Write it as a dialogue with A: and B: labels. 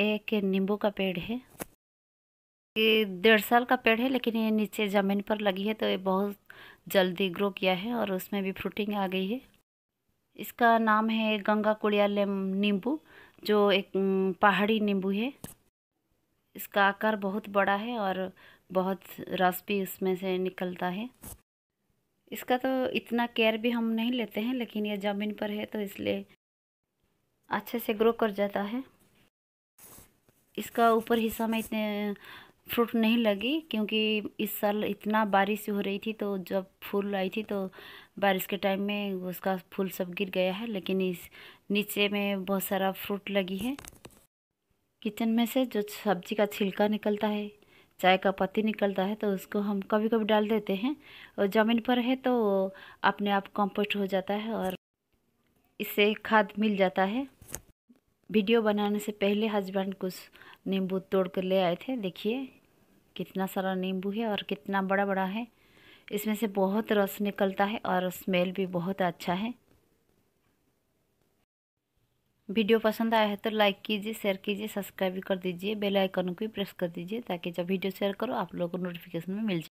A: एक नींबू का पेड़ है ये डेढ़ साल का पेड़ है लेकिन ये नीचे ज़मीन पर लगी है तो ये बहुत जल्दी ग्रो किया है और उसमें भी फ्रूटिंग आ गई है इसका नाम है गंगा कुड़िया नींबू जो एक पहाड़ी नींबू है इसका आकार बहुत बड़ा है और बहुत रस भी उसमें से निकलता है इसका तो इतना केयर भी हम नहीं लेते हैं लेकिन ये ज़मीन पर है तो इसलिए अच्छे से ग्रो कर जाता है इसका ऊपर हिस्सा में इतने फ्रूट नहीं लगी क्योंकि इस साल इतना बारिश हो रही थी तो जब फूल आई थी तो बारिश के टाइम में उसका फूल सब गिर गया है लेकिन इस नीचे में बहुत सारा फ्रूट लगी है किचन में से जो सब्जी का छिलका निकलता है चाय का पत्ती निकलता है तो उसको हम कभी कभी डाल देते हैं और ज़मीन पर है तो अपने आप कंपोस्ट हो जाता है और इससे खाद मिल जाता है वीडियो बनाने से पहले हस्बैंड कुछ नींबू तोड़ कर ले आए थे देखिए कितना सारा नींबू है और कितना बड़ा बड़ा है इसमें से बहुत रस निकलता है और स्मेल भी बहुत अच्छा है वीडियो पसंद आया है तो लाइक कीजिए शेयर कीजिए सब्सक्राइब भी कर दीजिए बेल आइकन को भी प्रेस कर दीजिए ताकि जब वीडियो शेयर करो आप लोगों को नोटिफिकेशन में मिल जाए